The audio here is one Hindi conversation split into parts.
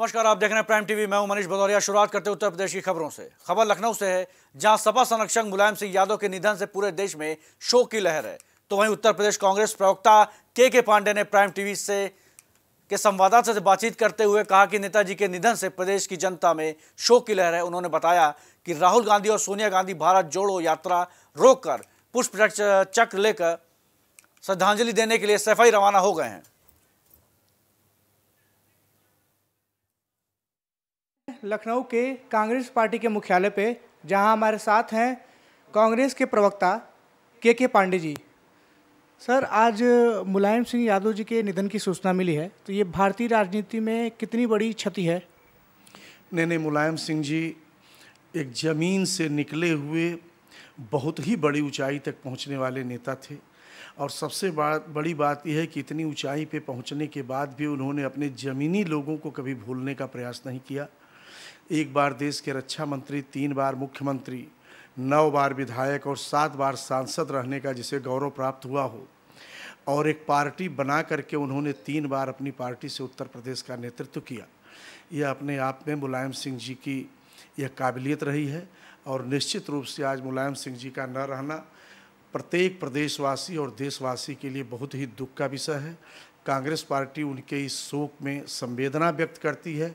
नमस्कार आप देख रहे हैं प्राइम टीवी मैं हूं मनीष भदौरिया शुरुआत करते हैं उत्तर प्रदेश की खबरों से खबर लखनऊ से है जहां सपा संरक्षक मुलायम सिंह यादव के निधन से पूरे देश में शोक की लहर है तो वहीं उत्तर प्रदेश कांग्रेस प्रवक्ता के के पांडे ने प्राइम टीवी से के संवाददाता से बातचीत करते हुए कहा कि नेताजी के निधन से प्रदेश की जनता में शोक की लहर है उन्होंने बताया कि राहुल गांधी और सोनिया गांधी भारत जोड़ो यात्रा रोक कर पुष्प चक्र लेकर श्रद्धांजलि देने के लिए सफाई रवाना हो गए हैं लखनऊ के कांग्रेस पार्टी के मुख्यालय पे जहां हमारे साथ हैं कांग्रेस के प्रवक्ता के के पांडे जी सर आज मुलायम सिंह यादव जी के निधन की सूचना मिली है तो ये भारतीय राजनीति में कितनी बड़ी क्षति है नहीं नहीं मुलायम सिंह जी एक ज़मीन से निकले हुए बहुत ही बड़ी ऊंचाई तक पहुंचने वाले नेता थे और सबसे बड़ी बात यह है कि इतनी ऊंचाई पे पहुंचने के बाद भी उन्होंने अपने ज़मीनी लोगों को कभी भूलने का प्रयास नहीं किया एक बार देश के रक्षा मंत्री तीन बार मुख्यमंत्री नौ बार विधायक और सात बार सांसद रहने का जिसे गौरव प्राप्त हुआ हो और एक पार्टी बना करके उन्होंने तीन बार अपनी पार्टी से उत्तर प्रदेश का नेतृत्व किया यह अपने आप में मुलायम सिंह जी की यह काबिलियत रही है और निश्चित रूप से आज मुलायम सिंह जी का न रहना प्रत्येक प्रदेशवासी और देशवासी के लिए बहुत ही दुख का विषय है कांग्रेस पार्टी उनके इस शोक में संवेदना व्यक्त करती है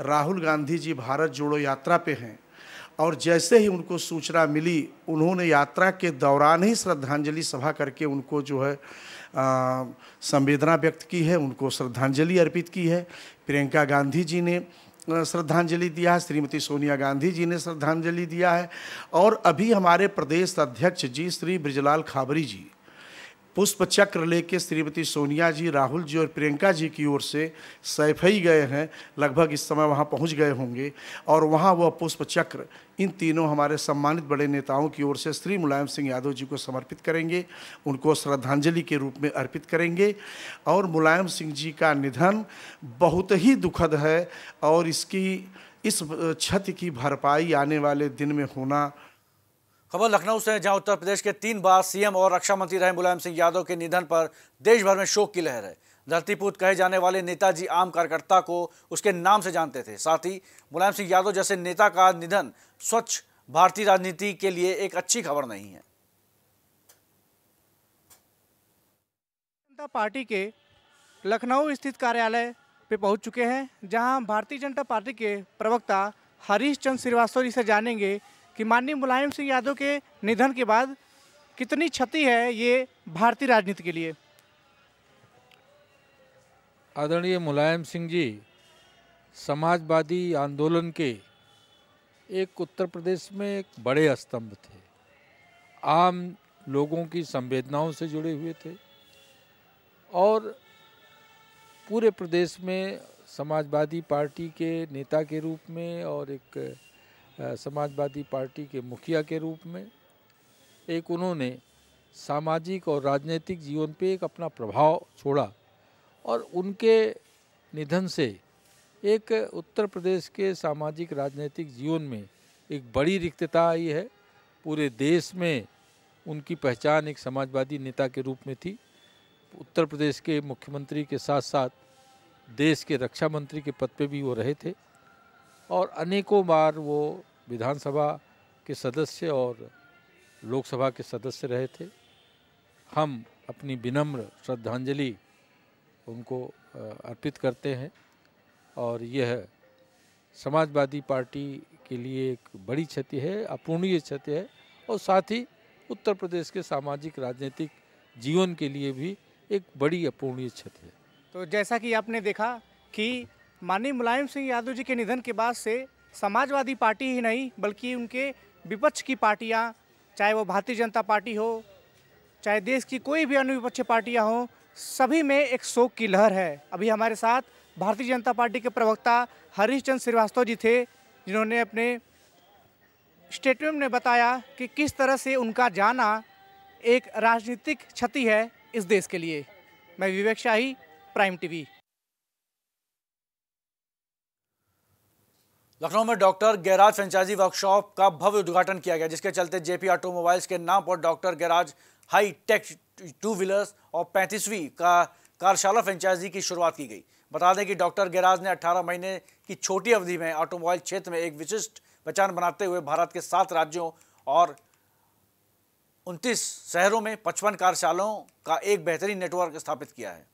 राहुल गांधी जी भारत जोड़ो यात्रा पे हैं और जैसे ही उनको सूचना मिली उन्होंने यात्रा के दौरान ही श्रद्धांजलि सभा करके उनको जो है संवेदना व्यक्त की है उनको श्रद्धांजलि अर्पित की है प्रियंका गांधी जी ने श्रद्धांजलि दिया है श्रीमती सोनिया गांधी जी ने श्रद्धांजलि दिया है और अभी हमारे प्रदेश अध्यक्ष जी श्री ब्रजलाल खाबरी जी पुष्प चक्र लेके श्रीमती सोनिया जी राहुल जी और प्रियंका जी की ओर से सैफई गए हैं लगभग इस समय वहाँ पहुँच गए होंगे और वहाँ वह पुष्प चक्र इन तीनों हमारे सम्मानित बड़े नेताओं की ओर से श्री मुलायम सिंह यादव जी को समर्पित करेंगे उनको श्रद्धांजलि के रूप में अर्पित करेंगे और मुलायम सिंह जी का निधन बहुत ही दुखद है और इसकी इस क्षति की भरपाई आने वाले दिन में होना खबर लखनऊ से जहां उत्तर प्रदेश के तीन बार सीएम और रक्षा मंत्री रहे मुलायम सिंह यादव के निधन पर देश भर में शोक की लहर है धरतीपूत कहे जाने वाले नेताजी आम कार्यकर्ता को उसके नाम से जानते थे साथ ही मुलायम सिंह यादव जैसे नेता का निधन स्वच्छ भारतीय राजनीति के लिए एक अच्छी खबर नहीं है जनता पार्टी के लखनऊ स्थित कार्यालय पे पहुंच चुके हैं जहां भारतीय जनता पार्टी के प्रवक्ता हरीश चंद्र श्रीवास्तव जी से जानेंगे कि माननीय मुलायम सिंह यादव के निधन के बाद कितनी क्षति है ये भारतीय राजनीति के लिए आदरणीय मुलायम सिंह जी समाजवादी आंदोलन के एक उत्तर प्रदेश में एक बड़े स्तंभ थे आम लोगों की संवेदनाओं से जुड़े हुए थे और पूरे प्रदेश में समाजवादी पार्टी के नेता के रूप में और एक समाजवादी पार्टी के मुखिया के रूप में एक उन्होंने सामाजिक और राजनीतिक जीवन पे एक अपना प्रभाव छोड़ा और उनके निधन से एक उत्तर प्रदेश के सामाजिक राजनीतिक जीवन में एक बड़ी रिक्तता आई है पूरे देश में उनकी पहचान एक समाजवादी नेता के रूप में थी उत्तर प्रदेश के मुख्यमंत्री के साथ साथ देश के रक्षा मंत्री के पद पे भी वो रहे थे और अनेकों बार वो विधानसभा के सदस्य और लोकसभा के सदस्य रहे थे हम अपनी विनम्र श्रद्धांजलि उनको अर्पित करते हैं और यह समाजवादी पार्टी के लिए एक बड़ी क्षति है अपूर्णीय क्षति है और साथ ही उत्तर प्रदेश के सामाजिक राजनीतिक जीवन के लिए भी एक बड़ी अपूर्णीय क्षति है तो जैसा कि आपने देखा कि माननीय मुलायम सिंह यादव जी के निधन के बाद से समाजवादी पार्टी ही नहीं बल्कि उनके विपक्ष की पार्टियां चाहे वो भारतीय जनता पार्टी हो चाहे देश की कोई भी अन्य विपक्षी पार्टियाँ हों सभी में एक शोक की लहर है अभी हमारे साथ भारतीय जनता पार्टी के प्रवक्ता हरीश चंद श्रीवास्तव जी थे जिन्होंने अपने स्टेटमेंट में बताया कि किस तरह से उनका जाना एक राजनीतिक क्षति है इस देश के लिए मैं विवेक शाही प्राइम टीवी लखनऊ में डॉक्टर गैराज फ्रेंचाइजी वर्कशॉप का भव्य उद्घाटन किया गया जिसके चलते जेपी ऑटोमोबाइल्स के नाम पर doctor garage hi tech two wheelers और पैंतीसवीं का कार्यशाला फ्रेंचाइजी की शुरुआत की गई बता दें कि डॉक्टर गैराज ने 18 महीने की छोटी अवधि में ऑटोमोबाइल क्षेत्र में एक विशिष्ट पहचान बनाते हुए भारत के सात राज्यों और उनतीस शहरों में पचपन कार्यशालाओं का एक बेहतरीन नेटवर्क स्थापित किया है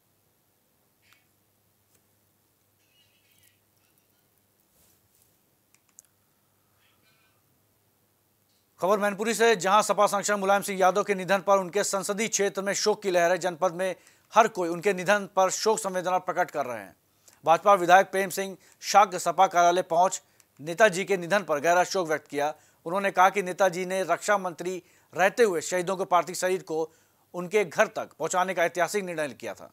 खबर मैनपुरी से जहां सपा सांसद मुलायम सिंह यादव के निधन पर उनके संसदीय क्षेत्र में शोक की लहर है जनपद में हर कोई उनके निधन पर शोक संवेदना प्रकट कर रहे हैं भाजपा विधायक प्रेम सिंह शाह सपा कार्यालय पहुंच नेताजी के निधन पर गहरा शोक व्यक्त किया उन्होंने कहा कि नेताजी ने रक्षा मंत्री रहते हुए शहीदों के पार्थिव शरीर को उनके घर तक पहुंचाने का ऐतिहासिक निर्णय किया था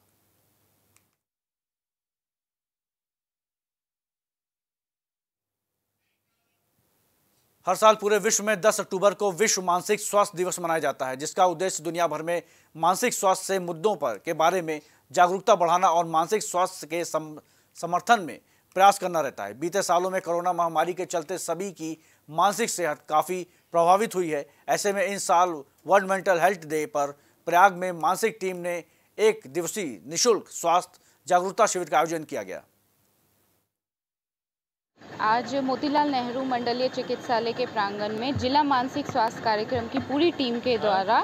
हर साल पूरे विश्व में 10 अक्टूबर को विश्व मानसिक स्वास्थ्य दिवस मनाया जाता है जिसका उद्देश्य दुनिया भर में मानसिक स्वास्थ्य से मुद्दों पर के बारे में जागरूकता बढ़ाना और मानसिक स्वास्थ्य के सम, समर्थन में प्रयास करना रहता है बीते सालों में कोरोना महामारी के चलते सभी की मानसिक सेहत काफ़ी प्रभावित हुई है ऐसे में इन साल वर्ल्ड मेंटल हेल्थ डे पर प्रयाग में मानसिक टीम ने एक दिवसीय निःशुल्क स्वास्थ्य जागरूकता शिविर का आयोजन किया गया आज मोतीलाल नेहरू मंडलीय चिकित्सालय के प्रांगण में जिला मानसिक स्वास्थ्य कार्यक्रम की पूरी टीम के द्वारा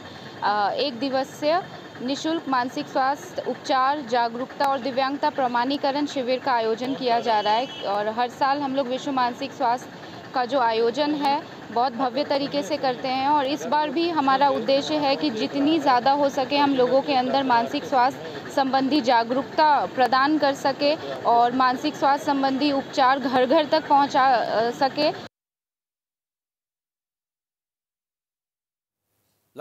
एक दिवसीय निशुल्क मानसिक स्वास्थ्य उपचार जागरूकता और दिव्यांगता प्रमाणीकरण शिविर का आयोजन किया जा रहा है और हर साल हम लोग विश्व मानसिक स्वास्थ्य का जो आयोजन है बहुत भव्य तरीके से करते हैं और इस बार भी हमारा उद्देश्य है कि जितनी ज़्यादा हो सके हम लोगों के अंदर मानसिक स्वास्थ्य संबंधी जागरूकता प्रदान कर सके और मानसिक स्वास्थ्य संबंधी उपचार घर घर तक पहुंचा सके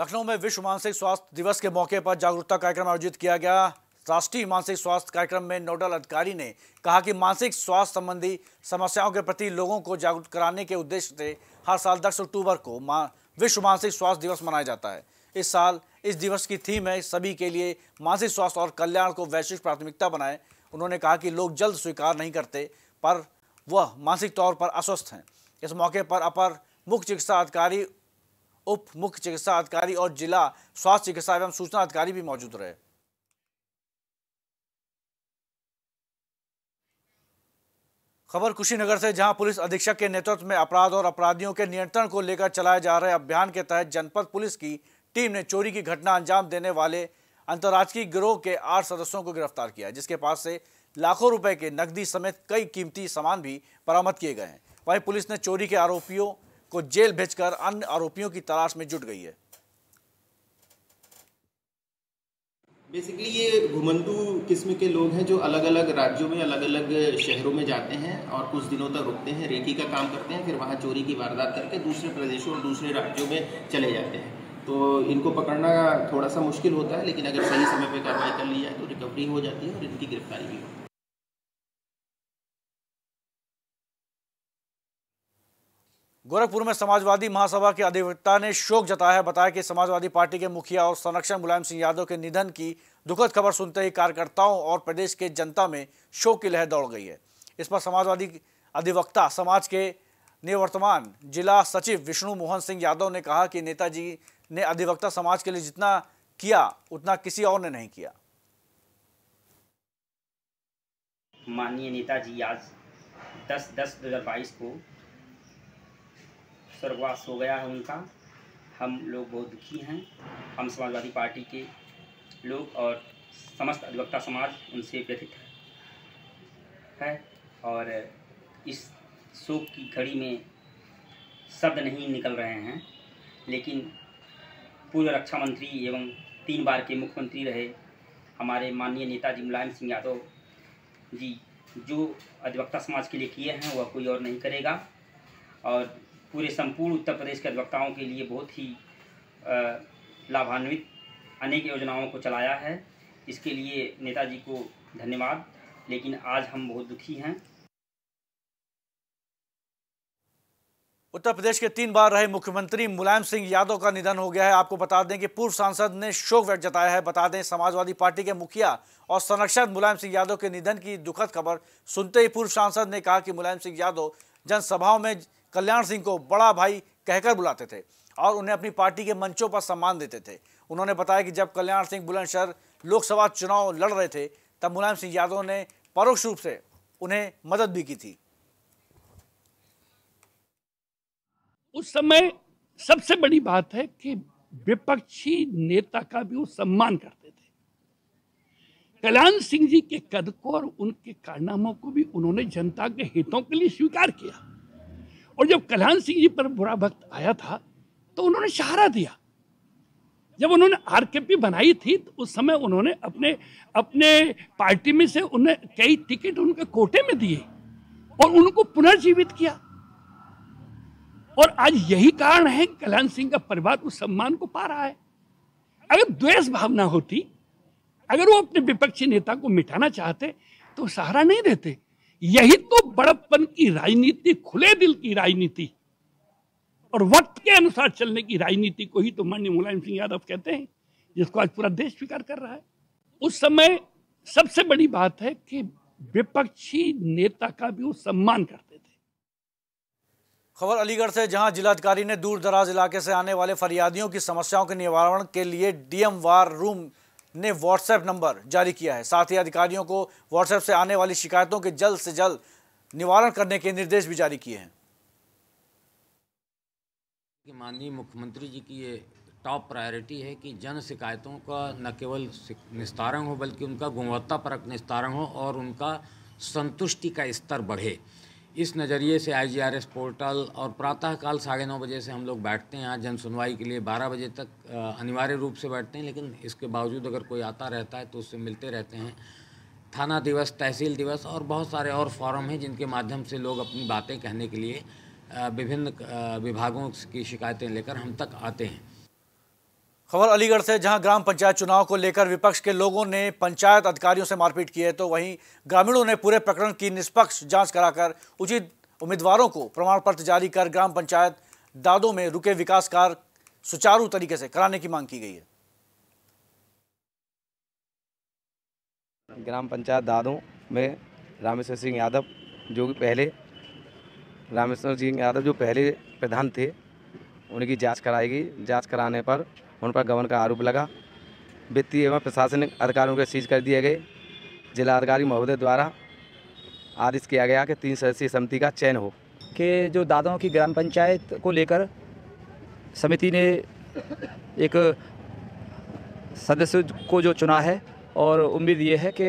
लखनऊ में विश्व मानसिक स्वास्थ्य दिवस के मौके पर जागरूकता कार्यक्रम आयोजित किया गया राष्ट्रीय मानसिक स्वास्थ्य कार्यक्रम में नोडल अधिकारी ने कहा कि मानसिक स्वास्थ्य संबंधी समस्याओं के प्रति लोगों को जागरूक कराने के उद्देश्य से हर साल दस अक्टूबर को मा, विश्व मानसिक स्वास्थ्य दिवस मनाया जाता है इस साल इस दिवस की थीम है सभी के लिए मानसिक स्वास्थ्य और कल्याण को वैश्विक प्राथमिकता बनाएं उन्होंने कहा कि लोग जल्द स्वीकार नहीं करते पर वह मानसिक तौर पर अस्वस्थ हैं इस मौके पर अपर मुख्य चिकित्सा अधिकारी उप मुख्य चिकित्सा अधिकारी और जिला स्वास्थ्य चिकित्सा एवं सूचना अधिकारी भी मौजूद रहे खबर कुशीनगर से जहां पुलिस अधीक्षक के नेतृत्व में अपराध और अपराधियों के नियंत्रण को लेकर चलाए जा रहे अभियान के तहत जनपद पुलिस की टीम ने चोरी की घटना अंजाम देने वाले अंतर्राष्ट्रीय गिरोह के आठ सदस्यों को गिरफ्तार किया जिसके पास से लाखों रुपए के नकदी समेत कई कीमती सामान भी बरामद किए गए हैं वहीं पुलिस ने चोरी के आरोपियों को जेल भेजकर अन्य आरोपियों की तलाश में जुट गई है बेसिकली ये घुमंदू किस्म के लोग हैं जो अलग अलग राज्यों में अलग अलग शहरों में जाते हैं और कुछ दिनों तक रुकते हैं रेकी का काम करते हैं फिर वहाँ चोरी की वारदात करके दूसरे प्रदेशों और दूसरे राज्यों में चले जाते हैं तो इनको पकड़ना थोड़ा सा मुश्किल होता है लेकिन अगर सही समय पर कार्रवाई कर ली जाए तो रिकवरी हो जाती है और इनकी गिरफ्तारी भी होती है गोरखपुर में समाजवादी महासभा के अधिवक्ता ने शोक जताया है बताया कि समाजवादी पार्टी के मुखिया और संरक्षण मुलायम सिंह यादव के निधन की दुखद खबर सुनते ही कार्यकर्ताओं और प्रदेश के जनता में शोक की लहर दौड़ गई है इस पर समाजवादी अधिवक्ता समाज के निवर्तमान जिला सचिव विष्णु मोहन सिंह यादव ने कहा कि नेताजी ने अधिवक्ता समाज के लिए जितना किया उतना किसी और ने नहीं किया माननीय नेताजी आज 10 दस दो हज़ार बाईस को स्वर्गवास हो गया है उनका हम लोग बहुत दुखी हैं हम समाजवादी पार्टी के लोग और समस्त अधिवक्ता समाज उनसे व्यथित है और इस शोक की घड़ी में शब्द नहीं निकल रहे हैं लेकिन पूर्व रक्षा मंत्री एवं तीन बार के मुख्यमंत्री रहे हमारे माननीय नेताजी मुलायम सिंह यादव जी जो अधिवक्ता समाज के लिए किए हैं वह कोई और नहीं करेगा और पूरे संपूर्ण उत्तर प्रदेश के अधिवक्ताओं के लिए बहुत ही लाभान्वित अनेक योजनाओं को चलाया है इसके लिए नेताजी को धन्यवाद लेकिन आज हम बहुत दुखी हैं उत्तर प्रदेश के तीन बार रहे मुख्यमंत्री मुलायम सिंह यादव का निधन हो गया है आपको बता दें कि पूर्व सांसद ने शोक व्यक्त जताया है बता दें समाजवादी पार्टी के मुखिया और संरक्षक मुलायम सिंह यादव के निधन की दुखद खबर सुनते ही पूर्व सांसद ने कहा कि मुलायम सिंह यादव जनसभाओं में कल्याण सिंह को बड़ा भाई कहकर बुलाते थे और उन्हें अपनी पार्टी के मंचों पर सम्मान देते थे उन्होंने बताया कि जब कल्याण सिंह बुलंदशहर लोकसभा चुनाव लड़ रहे थे तब मुलायम सिंह यादव ने परोक्ष रूप से उन्हें मदद भी की थी उस समय सबसे बड़ी बात है कि विपक्षी नेता का भी वो सम्मान करते थे कल्याण सिंह जी के कद को और उनके कारनामों को भी उन्होंने जनता के हितों के लिए स्वीकार किया और जब कल्याण सिंह जी पर बुरा वक्त आया था तो उन्होंने सहारा दिया जब उन्होंने पी बनाई थी तो उस समय उन्होंने अपने अपने पार्टी में से उन्हें कई टिकट उनके कोटे में दिए और उनको पुनर्जीवित किया और आज यही कारण है कल्याण सिंह का परिवार उस सम्मान को पा रहा है अगर द्वेष भावना होती अगर वो अपने विपक्षी नेता को मिटाना चाहते तो सहारा नहीं देते यही तो बड़प्पन की राजनीति खुले दिल की राजनीति और वक्त के अनुसार चलने की राजनीति को ही तो मान्य मुलायम सिंह यादव कहते हैं जिसको आज पूरा देश स्वीकार कर रहा है उस समय सबसे बड़ी बात है कि विपक्षी नेता का भी वो सम्मान करते थे खबर अलीगढ़ से जहां जिलाधिकारी ने दूर दराज इलाके से आने वाले फरियादियों की समस्याओं के निवारण के लिए डीएम वार रूम ने व्हाट्सएप नंबर जारी किया है साथ ही अधिकारियों को व्हाट्सएप से आने वाली शिकायतों के जल्द से जल्द निवारण करने के निर्देश भी जारी किए हैं माननीय मुख्यमंत्री जी की ये टॉप प्रायोरिटी है कि जन शिकायतों का न केवल निस्तारण हो बल्कि उनका गुणवत्तापरक निस्तारण हो और उनका संतुष्टि का स्तर बढ़े इस नज़रिए से आई पोर्टल और प्रातःकाल साढ़े नौ बजे से हम लोग बैठते हैं आज जन सुनवाई के लिए बारह बजे तक अनिवार्य रूप से बैठते हैं लेकिन इसके बावजूद अगर कोई आता रहता है तो उससे मिलते रहते हैं थाना दिवस तहसील दिवस और बहुत सारे और फॉरम हैं जिनके माध्यम से लोग अपनी बातें कहने के लिए विभिन्न विभागों की शिकायतें लेकर हम तक आते हैं खबर अलीगढ़ से जहां ग्राम पंचायत चुनाव को लेकर विपक्ष के लोगों ने पंचायत अधिकारियों से मारपीट की है तो वहीं ग्रामीणों ने पूरे प्रकरण की निष्पक्ष जांच कराकर उचित उम्मीदवारों को प्रमाण पत्र जारी कर ग्राम पंचायत दादों में रुके विकास कार्य सुचारू तरीके से कराने की मांग की गई है ग्राम पंचायत दादों में रामेश्वर सिंह यादव जो पहले रामेश्वर सिंह यादव जो पहले प्रधान थे उनकी जांच कराएगी जांच कराने पर उन पर गबन का आरोप लगा वित्तीय एवं प्रशासनिक अधिकारियों के सीज कर दिए गए जिला अधिकारी महोदय द्वारा आदेश किया गया कि तीन सदस्यीय समिति का चयन हो कि जो दादाओं की ग्राम पंचायत को लेकर समिति ने एक सदस्य को जो चुना है और उम्मीद ये है कि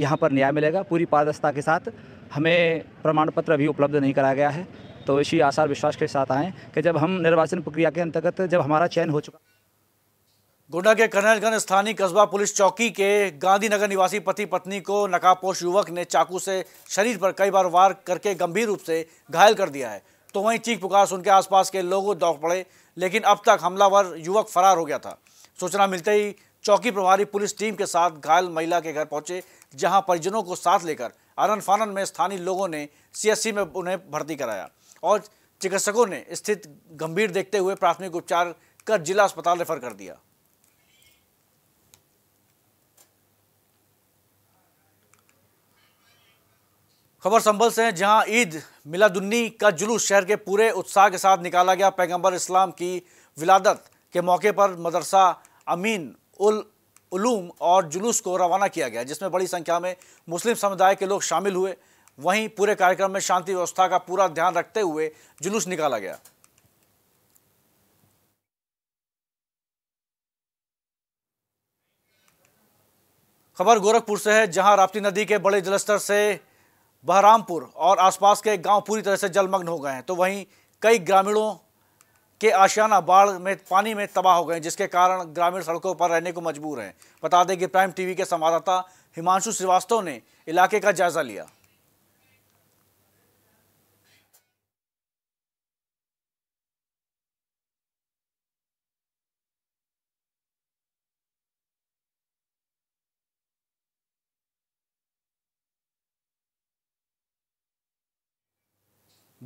यहाँ पर न्याय मिलेगा पूरी पारदर्शिता के साथ हमें प्रमाण पत्र अभी उपलब्ध नहीं कराया गया है तो इसी आसार विश्वास के साथ आएँ कि जब हम निर्वाचन प्रक्रिया के अंतर्गत जब हमारा चयन हो चुका गोंडा के कर्नलगंज स्थानीय कस्बा पुलिस चौकी के गांधीनगर निवासी पति पत्नी को नकाबपोश युवक ने चाकू से शरीर पर कई बार वार करके गंभीर रूप से घायल कर दिया है तो वहीं चीख पुकार सुनकर के आसपास के लोगों दौड़ पड़े लेकिन अब तक हमलावर युवक फरार हो गया था सूचना मिलते ही चौकी प्रभारी पुलिस टीम के साथ घायल महिला के घर पहुंचे जहां परिजनों को साथ लेकर आनन फानन में स्थानीय लोगों ने सीएससी में उन्हें भर्ती कराया और चिकित्सकों ने स्थित गंभीर देखते हुए प्राथमिक उपचार कर जिला अस्पताल रेफर कर दिया खबर संभल से है जहां ईद मिलादुन्नी का जुलूस शहर के पूरे उत्साह के साथ निकाला गया पैगंबर इस्लाम की विलादत के मौके पर मदरसा अमीन उल उलूम और जुलूस को रवाना किया गया जिसमें बड़ी संख्या में मुस्लिम समुदाय के लोग शामिल हुए वहीं पूरे कार्यक्रम में शांति व्यवस्था का पूरा ध्यान रखते हुए जुलूस निकाला गया खबर गोरखपुर से है जहां राप्ती नदी के बड़े जलस्तर से बहरामपुर और आसपास के गांव पूरी तरह से जलमग्न हो गए हैं तो वहीं कई ग्रामीणों के आशियाना बाढ़ में पानी में तबाह हो गए जिसके कारण ग्रामीण सड़कों पर रहने को मजबूर हैं बता दें कि प्राइम टीवी के संवाददाता हिमांशु श्रीवास्तव ने इलाके का जायजा लिया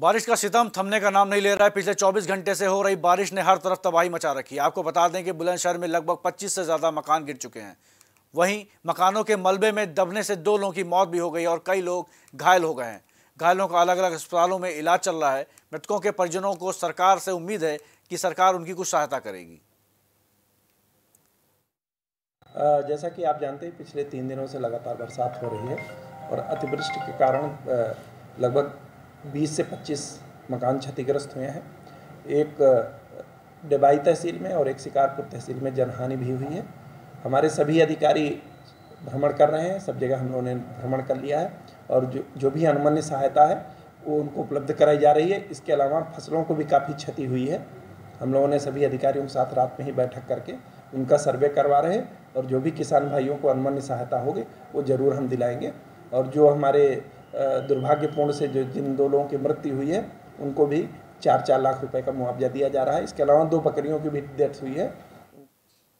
बारिश का सितम थमने का नाम नहीं ले रहा है पिछले 24 घंटे से हो रही बारिश ने हर तरफ तबाही मचा रखी है आपको बता दें कि बुलंदशहर में लगभग 25 से ज़्यादा मकान गिर चुके हैं वहीं मकानों के मलबे में दबने से दो लोगों की मौत भी हो गई और कई लोग घायल हो गए हैं घायलों का अलग अलग अस्पतालों में इलाज चल रहा है मृतकों के परिजनों को सरकार से उम्मीद है कि सरकार उनकी कुछ सहायता करेगी जैसा कि आप जानते हैं पिछले तीन दिनों से लगातार बरसात हो रही है और अतिवृष्टि के कारण लगभग बीस से पच्चीस मकान क्षतिग्रस्त हुए हैं एक डिबाई तहसील में और एक शिकारपुर तहसील में जनहानि भी हुई है हमारे सभी अधिकारी भ्रमण कर रहे हैं सब जगह हम लोगों ने भ्रमण कर लिया है और जो जो भी अनुमन्य सहायता है वो उनको उपलब्ध कराई जा रही है इसके अलावा फसलों को भी काफ़ी क्षति हुई है हम लोगों ने सभी अधिकारियों के साथ रात में ही बैठक करके उनका सर्वे करवा रहे हैं और जो भी किसान भाइयों को अनुमन्य सहायता होगी वो ज़रूर हम दिलाएंगे और जो हमारे दुर्भाग्यपूर्ण से जो जिन दो लोगों की मृत्यु हुई है उनको भी चार चार लाख रुपए का मुआवजा दिया जा रहा है इसके अलावा दो बकरियों की भी डेथ हुई है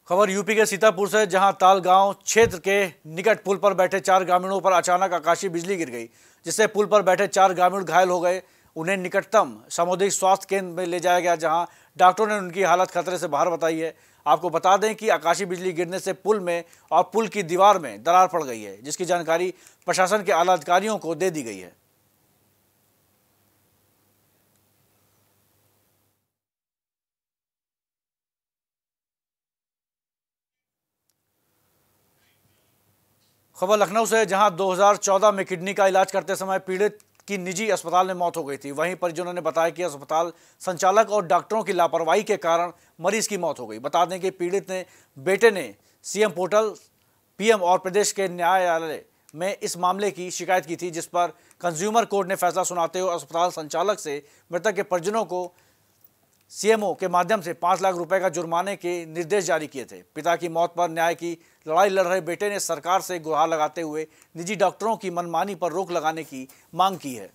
खबर यूपी के सीतापुर से जहां तालगांव क्षेत्र के निकट पुल पर बैठे चार ग्रामीणों पर अचानक आकाशीय बिजली गिर गई जिससे पुल पर बैठे चार ग्रामीण घायल हो गए उन्हें निकटतम सामुदायिक स्वास्थ्य केंद्र में ले जाया गया जहां डॉक्टरों ने उनकी हालत खतरे से बाहर बताई है आपको बता दें कि आकाशीय बिजली गिरने से पुल में और पुल की दीवार में दरार पड़ गई है जिसकी जानकारी प्रशासन के आला अधिकारियों को दे दी गई है खबर लखनऊ से जहां 2014 में किडनी का इलाज करते समय पीड़ित की निजी अस्पताल में मौत हो गई थी वहीं परिजनों ने बताया कि अस्पताल संचालक और डॉक्टरों की लापरवाही के कारण मरीज की मौत हो गई बता दें कि पीड़ित ने बेटे ने सीएम पोर्टल पीएम और प्रदेश के न्यायालय में इस मामले की शिकायत की थी जिस पर कंज्यूमर कोर्ट ने फैसला सुनाते हुए अस्पताल संचालक से मृतक के परिजनों को सीएमओ के माध्यम से पांच लाख रुपए का जुर्माने के निर्देश जारी किए थे पिता की मौत पर न्याय की लड़ाई लड़ रहे बेटे ने सरकार से गुहार लगाते हुए निजी डॉक्टरों की मनमानी पर रोक लगाने की मांग की है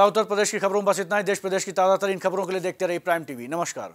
उत्तर प्रदेश की खबरों बस इतना ही देश प्रदेश की ताज़ा तरीन खबरों के लिए देखते रहिए प्राइम टीवी नमस्कार